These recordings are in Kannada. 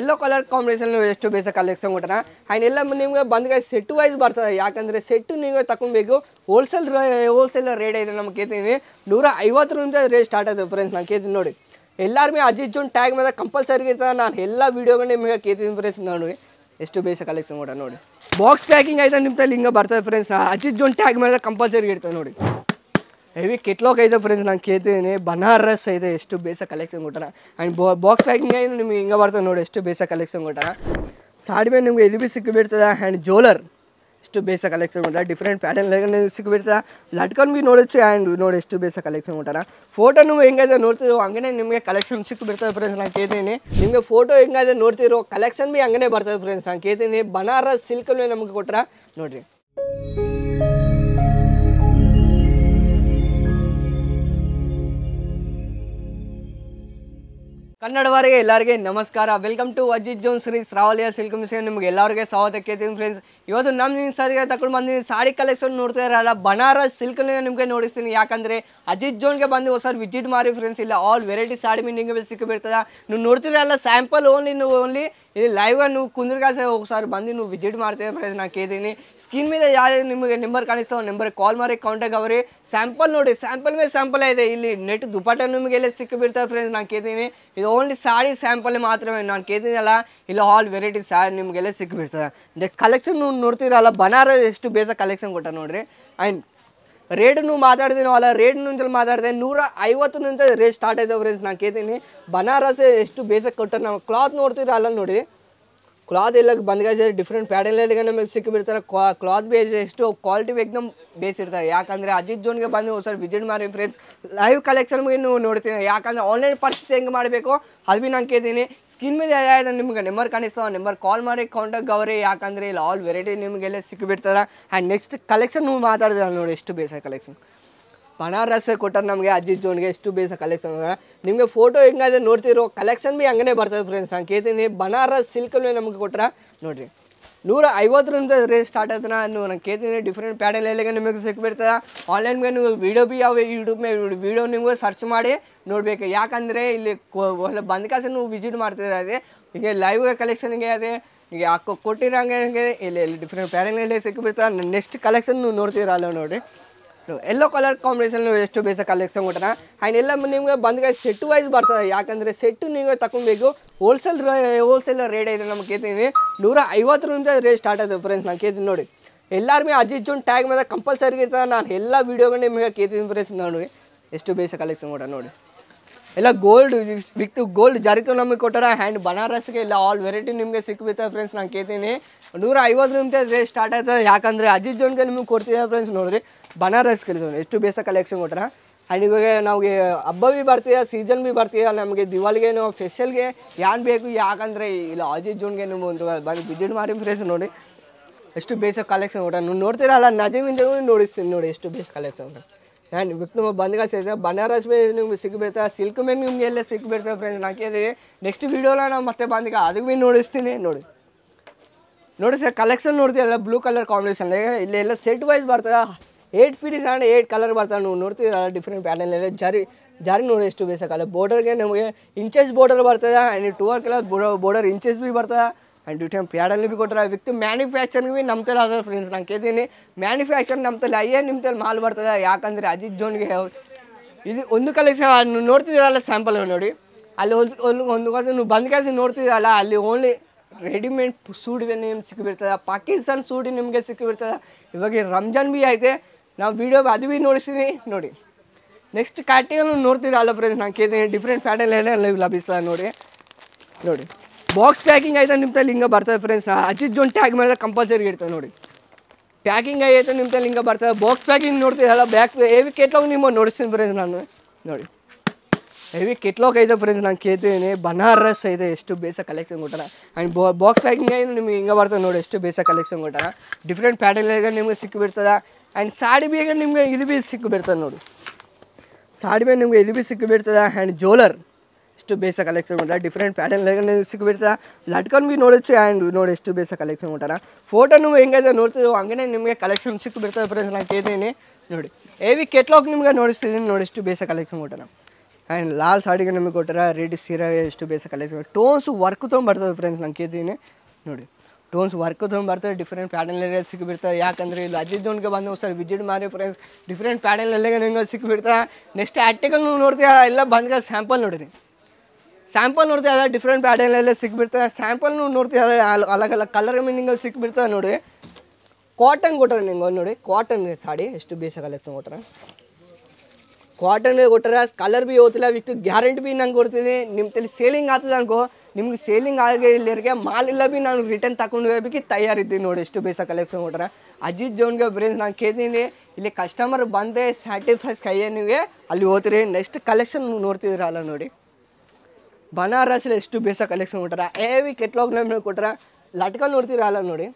ಎಲ್ಲೋ ಕಲರ್ ಕಾಂಬಿನೇಷನ್ ಎಷ್ಟು ಬೇಸ ಕಲೆಕ್ಷನ್ ಕೊಟ್ಟಣ ಆ್ಯಂಡ್ ಎಲ್ಲ ನಿಮಗೆ ಬಂದಾಗ ಸೆಟ್ ವೈಸ್ ಬರ್ತದೆ ಯಾಕಂದರೆ ಸೆಟ್ಟು ನೀವು ತಗೊಬೇಕು ಹೋಲ್ಸೇಲ್ ಹೋಲ್ಸೇಲ್ ರೇಟ್ ಐತೆ ನಮ್ಗೆ ಕೇಳ್ತೀನಿ ನೂರ ಐವತ್ತರಿಂದ ರೇಟ್ ಸ್ಟಾರ್ಟ್ ಆಯಿತು ಫ್ರೆಂಡ್ಸ್ ನಾನು ಕೇಳ್ತೀನಿ ನೋಡಿ ಎಲ್ಲರೂ ಅಜಿತ್ ಜೂನ್ ಟ್ಯಾಗ್ ಮೇಲೆ ಕಂಪಲ್ಸರಿ ಇರ್ತದೆ ನಾನು ಎಲ್ಲ ವೀಡಿಯೋಗಳು ನಿಮಗೆ ಕೇಳ್ತೀನಿ ಫ್ರೆಂಡ್ಸ್ ನೋಡಿ ಎಷ್ಟು ಬೇಸ ಕಲೆಕ್ಷನ್ ಕೊಡ ನೋಡಿ ಬಾಕ್ಸ್ ಪ್ಯಾಕಿಂಗ್ ನಿಮ್ಮ ನಿಮ್ದಲ್ಲಿ ಹಿಂಗೆ ಬರ್ತದೆ ಫ್ರೆಂಡ್ಸ್ ಅಜಿತ್ ಜೋನ್ ಟ್ಯಾಗ್ ಮೇಲೆ ಕಂಪಲ್ಸರಿ ಇರ್ತದೆ ನೋಡಿ ಏವಿ ಎಷ್ಟು ಕೈತೆ ಫ್ರೆಂಡ್ಸ್ ನನಗೆ ಇದೆ ಬನಾರಸ್ ಇದೆ ಎಷ್ಟು ಬೇಸ कलेक्शन ಕೊಟ್ಟನ ಅಂಡ್ ಬಾಕ್ಸ್ ಪ್ಯಾಕಿಂಗ್ ಐದು ನಿಮಗೆ ಇಂಗ ಬರ್ತ ನೋಡಿ ಎಷ್ಟು ಬೇಸ कलेक्शन ಕೊಟ್ಟನ ಸಾಡಿ ಮೇಲೆ ನಿಮಗೆ ಎದು ಬೀಸಿ ಸಿಕ್ ಬಿರ್ತದ ಅಂಡ್ ಜೋಲರ್ ಇಷ್ಟು ಬೇಸ कलेक्शन ಕೊಟ್ಟ डिफरेंट ಪ್ಯಾಟರ್ನ್ ಅಲ್ಲಿ ಸಿಕ್ ಬಿರ್ತ ಲಾಟಕನ್ ವಿ ನೋಡಿ ಚೆ ಅಂಡ್ ನೋಡಿ ಎಷ್ಟು ಬೇಸ कलेक्शन ಕೊಟ್ಟನ ಫೋಟೋ ನಿಮಗೆ ಇಂಗದ ನೋಡ್ತೀರೋ ಅಂಗನೇ ನಿಮಗೆ 컬یکشن ಸಿಕ್ ಬಿರ್ತ ಫ್ರೆಂಡ್ಸ್ ನನಗೆ ಇದೆ ನಿಮಗೆ ಫೋಟೋ ಇಂಗದ ನೋಡ್ತೀರೋ 컬یکشن ಬಿ ಅಂಗನೇ ಬರ್ತ ಫ್ರೆಂಡ್ಸ್ ನನಗೆ ಇದೆ ಬನಾರಸ್ ಸಿಲ್ಕ್ ಅಲ್ಲಿ ನಮಗೆ ಕೊಟ್ಟರೆ ನೋಡಿ ಕನ್ನಡವರಿಗೆ ಎಲ್ಲರಿಗೆ ನಮಸ್ಕಾರ welcome to Ajith zone Shri ಶ್ರಾವಲಿಯ ಸಿಲ್ಕ್ ಮಿಷನ್ ನಿಮ್ಗೆ ಎಲ್ಲರಿಗೆ ಸ್ವಾಗತ ಕೇಳ್ತೀನಿ ಫ್ರೆಂಡ್ಸ್ ಇವತ್ತು ನಮ್ಮ ನಿಮ್ಮ ಸರಿಗೆ ತಗೊಂಡು ಬಂದಿನಿ ಸಾಡಿ ಕಲೆಕ್ಷನ್ ನೋಡ್ತಾ ಇರಲ್ಲ ಬನಾರಸ್ ಸಿಲ್ಕ್ ನಿಮಗೆ ನೋಡಿಸ್ತೀನಿ ಯಾಕಂದರೆ ಅಜಿತ್ ಜೋನ್ಗೆ ಬಂದು ಹೊಸ ವಿಜಿಟ್ ಮಾಡಿ ಫ್ರೆಂಡ್ಸ್ ಇಲ್ಲ ಆಲ್ ವೆರೈಟಿ ಸಾಡಿ ನಿಮಗೆ ಸಿಕ್ಕಿಬಿಡ್ತದೆ ನೀವು ನೋಡ್ತಿರಲ್ಲ ಸ್ಯಾಂಪಲ್ ಓನ್ಲಿ ನೀವು ಓನ್ಲಿ ಇಲ್ಲಿ ಲೈವ್ಗೆ ನೀವು ಕುಂದ್ರಗಾಸೆ ಹೋಗಿ ಬಂದು ನೀವು ವಿಸಿಟ್ ಮಾಡ್ತೀವಿ ಫ್ರೆಂಡ್ಸ್ ನಾನು ಕೇಳ್ತೀನಿ ಸ್ಕಿನ್ ಮೇಲೆ ಯಾರು ನಿಮಗೆ ನಂಬರ್ ಕಾಣಿಸ್ತಾವೆ ನಂಬರ್ ಕಾಲ್ ಮಾಡಿ ಕಾಂಟ್ಯಾಕ್ಟ್ ಅವ್ರಿ ಸ್ಯಾಂಪಲ್ ನೋಡಿ ಸ್ಯಾಂಪಲ್ ಮೇಲೆ ಸ್ಯಾಂಪಲ್ ಇದೆ ಇಲ್ಲಿ ನೆಟ್ ದುಪಾಟ ನಿಮಗೆ ಎಲ್ಲ ಸಿಕ್ಕಿಬಿಡ್ತಾರೆ ಫ್ರೆಂಡ್ಸ್ ನಾನು ಕೇಳ್ತೀನಿ ಇದು ಓನ್ಲಿ ಸ್ಯಾರಿ ಸ್ಯಾಂಪಲ್ ಮಾತ್ರವೇ ನಾನು ಕೇಳ್ತೀನಲ್ಲ ಇಲ್ಲ ಆಲ್ ವೆರೈಟಿ ಸ್ಯಾರಿ ನಿಮಗೆಲ್ಲ ಸಿಕ್ಕಿಬಿಡ್ತದೆ ಅಂದರೆ ಕಲೆಕ್ಷನ್ ನೋಡ್ತೀರಲ್ಲ ಬನಾರಸ್ ಎಷ್ಟು ಬೇಸ ಕಲೆಕ್ಷನ್ ಕೊಟ್ಟ ನೋಡ್ರಿ ಆ್ಯಂಡ್ ರೇಟ್ನು ಮಾತಾಡ್ತೀನೋ ಅಲ್ಲ ರೇಡ್ ನಿಂತಲ್ಲಿ ಮಾತಾಡಿದೆ ನೂರ ಐವತ್ತು ನಿಂತ ರೇಟ್ ಸ್ಟಾರ್ಟ್ ಆಯ್ತವೆ ಫ್ರೆಂಡ್ಸ್ ನಾನು ಕೇಳ್ತೀನಿ ಬನಾರಸ್ ಎಷ್ಟು ಬೇಸಕ್ಕೆ ಕೊಟ್ಟ ನಾವು ಕ್ಲಾತ್ ನೋಡ್ತೀರ ಅಲ್ಲ ನೋಡಿ ಕ್ಲಾತ್ ಎಲ್ಲ ಬಂದ್ಗಾಜ್ ಡಿಫ್ರೆಂಟ್ ಪ್ಯಾಟರ್ನಲ್ಲಿಗೆ ನಮಗೆ ಸಿಕ್ಕಿಬಿಡ್ತಾರೆ ಕ್ಲಾತ್ ಬೇಸ್ ಎಷ್ಟು ಕ್ವಾಲಿಟಿ ಬೇಸ್ ಇರ್ತಾರೆ ಯಾಕಂದರೆ ಅಜಿತ್ ಜೋನ್ಗೆ ಬಂದು ಸರ್ ವಿಸಿಟ್ ಮಾಡಿ ಫ್ರೆಂಡ್ಸ್ ಲೈವ್ ಕಲೆಕ್ಷನ್ಗೆ ನೀವು ನೋಡ್ತೀನಿ ಯಾಕಂದರೆ ಆನ್ಲೈನ್ ಪರ್ಚೇಸ್ ಹೆಂಗೆ ಮಾಡಬೇಕು ಅದು ಭೀ ನಾನು ಕೇಳ್ತೀನಿ ಸ್ಕಿನ್ ಮೇಲೆ ಯಾವ್ದು ನಿಮ್ಗೆ ನಂಬರ್ ಕಾಣಿಸ್ತಾವೆ ನಂಬರ್ ಕಾಲ್ ಮಾಡಿ ಕಾಂಟ್ಯಾಕ್ಟ್ ಅವ್ರಿ ಯಾಕಂದರೆ ಇಲ್ಲಿ ಆಲ್ ವೆರೈಟಿ ನಿಮಗೆಲ್ಲ ಸಿಕ್ಕಿಬಿಡ್ತಾರೆ ಆ್ಯಂಡ್ ನೆಕ್ಸ್ಟ್ ಕಲೆಕ್ಷನ್ ನೀವು ಮಾತಾಡಿದ್ರೆ ನೋಡಿ ಎಷ್ಟು ಬೇಸ ಕಲೆಕ್ಷನ್ ಬನಾರಸ್ ಕೊಟ್ಟರೆ ನಮಗೆ ಅಜ್ಜಿ ಜೋನ್ಗೆ ಎಷ್ಟು ಬೇಸ ಕಲೆಕ್ಷನ್ ನಿಮಗೆ ಫೋಟೋ ಹೆಂಗಾದ್ರೆ ನೋಡ್ತಿರೋ ಕಲೆಕ್ಷನ್ ಭೀ ಹಂಗೇ ಬರ್ತದೆ ಫ್ರೆಂಡ್ಸ್ ನಾನು ಕೇಳ್ತೀನಿ ಬನಾರಸ್ ಸಿಲ್ಕಲ್ಲೇ ನಮಗೆ ಕೊಟ್ಟರೆ ನೋಡಿರಿ ನೂರ ಐವತ್ತರಿಂದ ರೇಸ್ ಸ್ಟಾರ್ಟ್ ಆಯ್ತು ನಾನು ನಾನು ಕೇಳ್ತೀನಿ ಡಿಫ್ರೆಂಟ್ ಪ್ಯಾಟರ್ನಲ್ಲಿಗೆ ನಿಮಗೆ ಆನ್ಲೈನ್ ಮೇಲೆ ನೀವು ವೀಡಿಯೋ ಭೀ ಯಾವ ಯೂಟ್ಯೂಬ್ ಮೇಲೆ ವೀಡಿಯೋ ನಿಮಗೆ ಸರ್ಚ್ ಮಾಡಿ ನೋಡಬೇಕು ಯಾಕಂದರೆ ಇಲ್ಲಿ ಬಂದ ಕಾಸು ನೀವು ವಿಸಿಟ್ ಮಾಡ್ತಿದ್ರೆ ಅದೇ ಹೀಗೆ ಲೈವ್ ಕಲೆಕ್ಷನ್ಗೆ ಅದೇ ಹಾಕೋ ಕೊಟ್ಟಿರೋ ಹಂಗೆ ಇಲ್ಲಿ ಡಿಫ್ರೆಂಟ್ ಪ್ಯಾಟರ್ನಲ್ಲಿ ಸಿಕ್ಕಿಬಿಡ್ತಾರೆ ನೆಕ್ಸ್ಟ್ ಕಲೆಕ್ಷನ್ ನೀವು ನೋಡ್ತೀರಲ್ಲ ನೋಡಿರಿ ಎಲ್ಲೋ ಕಲರ್ ಕಾಂಬಿನೇಷನ್ ಎಷ್ಟು ಬೇಸಿಕ್ ಕಲೆಕ್ಷನ್ ಕೊಟ್ಟರೆ ಆ್ಯಂಡ್ ಎಲ್ಲ ನಿಮಗೆ ಬಂದಾಗ ಸೆಟ್ ವೈಸ್ ಬರ್ತದೆ ಯಾಕಂದರೆ ಸೆಟ್ಟು ನೀವು ತಗೊಬೇಕು ಹೋಲ್ಸೇಲ್ ಹೋಲ್ಸೇಲ್ ರೇಟ್ ಇದೆ ನಮ್ಗೆ ಕೇಳ್ತೀನಿ ನೂರ ಐವತ್ತು ರೂಪಾಯಿ ರೇಟ್ ಸ್ಟಾರ್ಟ್ ಆಯ್ತು ಫ್ರೆಂಡ್ಸ್ ನಾನು ಕೇಳ್ತೀನಿ ನೋಡಿ ಎಲ್ಲರೂ ಅಜಿತ್ ಜೂನ್ ಟ್ಯಾಗ್ ಮೇಲೆ ಕಂಪಲ್ಸರಿ ಇರ್ತದೆ ನಾನು ಎಲ್ಲ ವೀಡಿಯೋಗಳು ನಿಮಗೆ ಕೇಳ್ತೀನಿ ಫ್ರೆಂಡ್ಸ್ ನೋಡಿ ಎಷ್ಟು ಬೇಸಿಕ್ ಕಲೆಕ್ಷನ್ ಕೊಟ್ಟ ನೋಡಿ ಎಲ್ಲ ಗೋಲ್ಡ್ ಬಿಟ್ಟು ಗೋಲ್ಡ್ ಜರಿತು ನಮಗೆ ಕೊಟ್ಟಾರ ಹ್ಯಾಂಡ್ ಬನಾರಸ್ಗೆ ಇಲ್ಲ ಆಲ್ ವೆರೈಟಿ ನಿಮಗೆ ಸಿಕ್ಬಿಡ್ತದೆ ಫ್ರೆಂಡ್ಸ್ ನಾನು ಕೇಳ್ತೀನಿ ನೂರ ನಿಮಿಷ ರೇಟ್ ಸ್ಟಾರ್ಟ್ ಆಯ್ತದೆ ಯಾಕಂದರೆ ಅಜಿತ್ ಜೋನ್ಗೆ ನಿಮಗೆ ಕೊಡ್ತಿದ್ದೆ ಫ್ರೆಂಡ್ಸ್ ನೋಡಿರಿ ಬನಾರಸ್ ಕೇಳಿದ್ರು ಎಷ್ಟು ಬೇಸ ಕಲೆಕ್ಷನ್ ಕೊಟ್ಟಾರ ಆ್ಯಂಡ್ ಇವಾಗ ನಮಗೆ ಹಬ್ಬ ಭೀ ಬರ್ತೀಯ ಸೀಸನ್ ಭೀ ಬರ್ತೀಯ ನಮಗೆ ದಿವಾಳಿಗೆ ನಾವು ಫೆಷಲ್ಗೆ ಏನು ಬೇಕು ಯಾಕಂದರೆ ಇಲ್ಲ ಅಜಿತ್ ಜೋನ್ಗೆ ನಿಮ್ಮ ಒಂದು ಬಂದು ವಿಸಿಟ್ ಮಾಡಿ ಫ್ರೆಂಡ್ಸ್ ನೋಡಿ ಎಷ್ಟು ಬೇಸ ಕಲೆಕ್ಷನ್ ಕೊಟ್ಟ ನೀವು ನೋಡ್ತೀರಲ್ಲ ನಜಮಿಂದ ನೋಡಿಸ್ತೀನಿ ನೋಡಿ ಎಷ್ಟು ಬೇಸ ಕಲೆಕ್ಷನ್ ನಾನು ಇವತ್ತು ಮೊಬಂದಿಕಾ ಸೇತೆ ಬನಾರಸ್ ಮೇ ಸಿಕ್ಕಬೇತಾ ಸಿಲ್ಕ್ ಮ್ಯಾನ್ ಗೆಲ್ಲ ಸಿಕ್ಕಬೇತಾ ಫ್ರೆಂಡ್ಸ್ ನಕೇ ನೆಕ್ಸ್ಟ್ ವಿಡಿಯೋ ಲಾನ ಮತ್ತೆ ಬಂದಿಕಾ ಅದು ಬಿ ನೋಡ್ಿಸ್ತೀನಿ ನೋಡಿ ನೋಡಿ ಸರ್ 컬یکشن ನೋಡಿ ಎಲ್ಲ ಬ್ಲೂ ಕಲರ್ ಕಾಂಬಿನೇಷನ್ ಇದೆ ಎಲ್ಲ ಸೆಟ್ ವೈಸ್ ಬರ್ತದ 8 ಫೀಟ್ ಅಂಡ್ 8 ಕಲರ್ ಬರ್ತದ ನೋಡಿ ನೋಡ್ತಿದಿ डिफरेंट ಪ್ಯಾನೆಲ್ ಅಲ್ಲಿ ಜಾರಿ ಜಾರಿ ನೋಡ್ ಎಷ್ಟು ವೇಸ ಕಾಲ ಬಾರ್ಡರ್ ಗೆ ಇಂಚೆಸ್ ಬಾರ್ಡರ್ ಬರ್ತದ ಅಂಡ್ 2 ಕಲರ್ ಬಾರ್ಡರ್ ಇಂಚೆಸ್ ಬಿ ಬರ್ತದ ಆ್ಯಂಡ್ ಡ್ಯೂಟಿ ಟೈಮ್ ಪಿ ಬಿ ಕೊಟ್ಟರೆ ಆ ವ್ಯಕ್ತಿ ಮ್ಯಾನುಫ್ಯಾಕ್ಚರಿಂಗ್ ನಮ್ಮ ನಮ್ತಲ್ಲಿ ಅದ ಫ್ರೆಂಡ್ಸ್ ನಾನು ಕೇಳ್ತೀನಿ ಮ್ಯಾನುಫ್ಯಾಕ್ಚರ್ ನಮ್ತಲ್ಲಿ ಅಯ್ಯೇ ತಲೆ ಮಾಲ್ ಬರ್ತದೆ ಯಾಕಂದರೆ ಅಜಿತ್ ಜೋನ್ಗೆ ಇದು ಒಂದು ಕಲೆಕ್ಷನ್ ನೋಡ್ತಿದ್ದೀರಲ್ಲ ಸ್ಯಾಂಪಲ್ ನೋಡಿ ಅಲ್ಲಿ ಒಂದು ಒಂದು ಒಂದು ಕಾಸು ನೀವು ಬಂದ ಕೆಲಸ ನೋಡ್ತಿದ್ದೀರಲ್ಲ ಅಲ್ಲಿ ಓನ್ಲಿ ರೆಡಿಮೇಡ್ ಸೂಡ್ ನಿಮ್ಗೆ ಸಿಕ್ಕಿಬಿಡ್ತದೆ ಪಾಕಿಸ್ತಾನ್ ಸೂಡಿ ನಿಮಗೆ ಸಿಕ್ಕಿಬಿಡ್ತದೆ ಇವಾಗ ರಂಜಾನ್ ಭೀ ಐತೆ ನಾವು ವೀಡಿಯೋ ಅದು ಭೀ ನೋಡಿಸ್ತೀನಿ ನೋಡಿ ನೆಕ್ಸ್ಟ್ ಕ್ಯಾಟಿಗಲ್ಲೂ ನೋಡ್ತೀರಲ್ಲ ಫ್ರೆಂಡ್ಸ್ ನಾನು ಕೇಳ್ತೀನಿ ಡಿಫ್ರೆಂಟ್ ಪ್ಯಾಟರ್ನ್ ಏನೇ ಲಭಿಸ್ತದೆ ನೋಡಿ ನೋಡಿ बॉक्स पैकिंग ಐತೆ ನಿಮ ತಲಿಂಗ ಬರ್ತದೆ ಫ್ರೆಂಡ್ಸ್ ಅಚಿತ್ ಜೋನ್ ಟ್ಯಾಗ್ ಮೇದ ಕಾಂಪಲ್ಸರಿ ಇರ್ತದೆ ನೋಡಿ ಪ್ಯಾಕಿಂಗ್ ಐತೆ ನಿಮ ತಲಿಂಗ ಬರ್ತದೆ ಬಾಕ್ಸ್ ಪ್ಯಾಕಿಂಗ್ ನೋಡ್ತೀರಾ ಬ್ಯಾಕ್ ಎವಿ ಕೆಟೋಗ್ ನಿಮ್ಮ ನೋಡ್ಸಿನ್ ಫ್ರೆಂಡ್ಸ್ ನಾನು ನೋಡಿ ಎವಿ કેટલો ಕೈತೆ ಫ್ರೆಂಡ್ಸ್ ನಾನು ಕೇತೆನೇ ಬನಾರಸ್ ಐತೆ ಎಷ್ಟು ಬೇಸ कलेक्शन ಕೊಟ್ಟನ ಅಂಡ್ ಬಾಕ್ಸ್ ಪ್ಯಾಕಿಂಗ್ ಐತೆ ನಿಮ ಇಂಗ ಬರ್ತದೆ ನೋಡಿ ಎಷ್ಟು ಬೇಸ कलेक्शन ಕೊಟ್ಟನ ಡಿಫರೆಂಟ್ ಪ್ಯಾಟರ್ನ್ಗಳು ನಿಮಗೆ ಸಿಕ್ಕಿಬಿರ್ತದ ಅಂಡ್ ಸಾದಿ ಬೀಗೆ ನಿಮಗೆ ಇದು ಬೀ ಸಿಕ್ಕಿಬಿರ್ತದ ನೋಡಿ ಸಾದಿ ಮೇ ನಿಮಗೆ ಇದು ಬೀ ಸಿಕ್ಕಿಬಿರ್ತದ ಅಂಡ್ ಜೋಲರ್ ಟು ಬೇಸಿಕ್ 컬یکشن ಇರ डिफरेंट ಪ್ಯಾಟರ್ನ್ ಲೇಗ ಸಿಕ್ಕ ಬಿರ್ತಾ ಲಾಟಕನ್ ವಿ ನೋಡ್ಸ್ ಅಂಡ್ ನೋಡ್ಸ್ ಟು ಬೇಸಿಕ್ 컬یکشن ಉಟರ ಫೋಟೋ ನೋ ಎಂಗೇಜ ನೋಡ್ತೀವಿ ಅಂಗನೆ ನಿಮಗೆ 컬یکشن ಸಿಕ್ಕ ಬಿರ್ತಾ ಫ್ರೆಂಡ್ಸ್ ನನಗೆ ಹೇತಿನಿ ನೋಡಿ ಏವಿ ಕ್ಯಾಟಲಾಗ್ ನಿಮಗೆ ತೋರಿಸ್ತಿದ್ದೀನಿ ನೋಡಿ ಇಷ್ಟು ಬೇಸಿಕ್ 컬یکشن ಉಟರ ಅಂಡ್ लाल ಸಾರಿ ಗೆ ನಾನು ಕೊಟ್ಟರ ರೆಡ್ ಸಿರಾ ಇಷ್ಟು ಬೇಸಿಕ್ 컬یکشن ಟೋನ್ಸ್ ವರ್ಕ್ ತೋ ಬರ್ತದ ಫ್ರೆಂಡ್ಸ್ ನನಗೆ ಹೇತಿನಿ ನೋಡಿ ಟೋನ್ಸ್ ವರ್ಕ್ ತೋ ಬರ್ತದ डिफरेंट ಪ್ಯಾಟರ್ನ್ ಲೇಗ ಸಿಕ್ಕ ಬಿರ್ತಾ ಯಾಕಂದ್ರೆ ಇಲ್ಲಿ ಅಜ್ಜ ಜೋಣಗೆ ಬನ್ನೋ ಸರ್ ವಿಜಿಟ್ ಮಾಡಿ ಫ್ರೆಂಡ್ಸ್ डिफरेंट ಪ್ಯಾಟರ್ನ್ ಲೇಗ ಎಂಗ ಸಿಕ್ಕ ಬಿರ್ತಾ ನೆಕ್ಸ್ಟ್ ಆಟಿಗೆ ನೋ ನೋಡ್ತೀರಾ ಎಲ್ಲಾ ಬಂಡಗಾ ಸ್ಯಾಂಪಲ್ ನೋಡಿ ಸ್ಯಾಂಪಲ್ ನೋಡ್ತಿದ್ದಾರೆ ಡಿಫ್ರೆಂಟ್ ಪ್ಯಾಟರ್ನಲ್ಲೇ ಸಿಕ್ಬಿಡ್ತದೆ ಸ್ಯಾಂಪಲ್ ನೋಡ್ತಿದ್ದಾರೆ ಅಲ್ಲ ಅಲಗ್ ಕಲರ್ ಮೀನಿಂಗಲ್ಲಿ ಸಿಕ್ಬಿಡ್ತದೆ ನೋಡಿ ಕಾಟನ್ ಕೊಟ್ಟರೆ ನಿಂಗೆ ನೋಡಿ ಕಾಟನ್ ಸಾಡಿ ಎಷ್ಟು ಬೇಸ ಕಲೆಕ್ಷನ್ ಕೊಟ್ಟರೆ ಕಾಟನ್ ಕೊಟ್ಟರೆ ಕಲರ್ ಭೀ ಹೋಗ್ತಿಲ್ಲ ವಿತ್ ಗ್ಯಾರಂಟಿ ಭೀ ನಂಗೆ ಕೊಡ್ತೀನಿ ನಿಮ್ಮ ತಲೆ ಸೇಲಿಂಗ್ ಆಗ್ತದೆ ಅನ್ಕೋ ನಿಮ್ಗೆ ಸೇಲಿಂಗ್ ಇಲ್ಲಿರ್ಗೆ ಮಾಲ್ ಇಲ್ಲ ಭೀ ನಾನು ರಿಟರ್ನ್ ತಗೊಂಡು ಹೋಗ್ಬೇಕು ತಯಾರಿದ್ದೀನಿ ನೋಡಿ ಎಷ್ಟು ಬೇಸ ಕಲೆಕ್ಷನ್ ಕೊಟ್ಟರೆ ಅಜಿತ್ ಜೋನ್ಗೆ ಬ್ರೇಂಜ್ ನಾನು ಕೇಳ್ತೀನಿ ಇಲ್ಲಿ ಕಸ್ಟಮರ್ ಬಂದೆ ಸ್ಯಾಟಿಸ್ಫೈಸ್ ಕೈಯ್ಯ ನೀವೇ ಅಲ್ಲಿ ಓದ್ತೀರಿ ನೆಕ್ಸ್ಟ್ ಕಲೆಕ್ಷನ್ ನೋಡ್ತಿದ್ರಲ್ಲ ನೋಡಿ ಬನಾರಸಲ್ಲಿ ಎಷ್ಟು ಬೇಸಾಗಿ ಕಲೆಕ್ಷನ್ ಕೊಟ್ಟಾರ ಏವಿ ಕೆಟ್ಲಾಗ್ ಮೇಲೆ ಕೊಟ್ಟಾರ ಲಟ್ಕೊಂಡು ನೋಡ್ತೀರಾ ಅಲ್ಲ ನೋಡಿ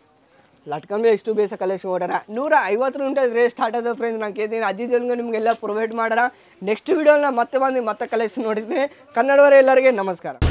ಲಟ್ಕಂಬಿ ಎಷ್ಟು ಬೇಸ ಕಲೆಕ್ಷನ್ ಕೊಟ್ಟಾರ ನೂರ ಐವತ್ತರಿಂದ ರೇಟ್ ಸ್ಟಾರ್ಟ್ ಆದ ಫ್ರೆಂಡ್ಸ್ ನಾನು ಕೇಳ್ತೀನಿ ಅಜ್ಜಿದಲ್ಗೆ ನಿಮಗೆಲ್ಲ ಪ್ರೊವೈಡ್ ಮಾಡಾರ ನೆಕ್ಸ್ಟ್ ವೀಡಿಯೋನ ಮತ್ತೆ ಬಂದು ಮತ್ತೆ ಕಲೆಕ್ಷನ್ ನೋಡಿದ್ದೀನಿ ಕನ್ನಡವರ ಎಲ್ಲರಿಗೆ ನಮಸ್ಕಾರ